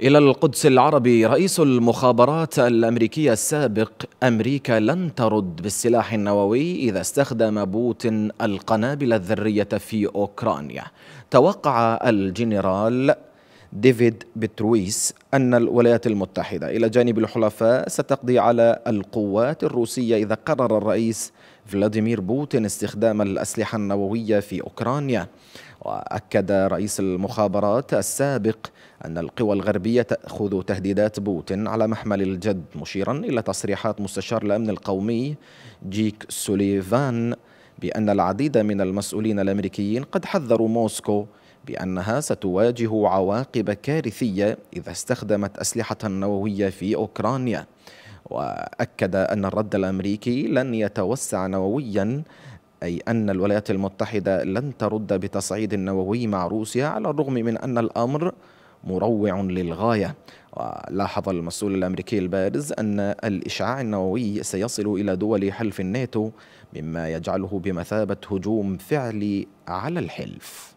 إلى القدس العربي رئيس المخابرات الأمريكية السابق أمريكا لن ترد بالسلاح النووي إذا استخدم بوتين القنابل الذرية في أوكرانيا توقع الجنرال ديفيد بترويس أن الولايات المتحدة إلى جانب الحلفاء ستقضي على القوات الروسية إذا قرر الرئيس فلاديمير بوتين استخدام الأسلحة النووية في أوكرانيا وأكد رئيس المخابرات السابق أن القوى الغربية تأخذ تهديدات بوتين على محمل الجد مشيرا إلى تصريحات مستشار الأمن القومي جيك سوليفان بأن العديد من المسؤولين الأمريكيين قد حذروا موسكو بأنها ستواجه عواقب كارثية إذا استخدمت أسلحة نووية في أوكرانيا وأكد أن الرد الأمريكي لن يتوسع نوويا أي أن الولايات المتحدة لن ترد بتصعيد نووي مع روسيا على الرغم من أن الأمر مروع للغاية ولاحظ المسؤول الأمريكي البارز أن الإشعاع النووي سيصل إلى دول حلف الناتو مما يجعله بمثابة هجوم فعلي على الحلف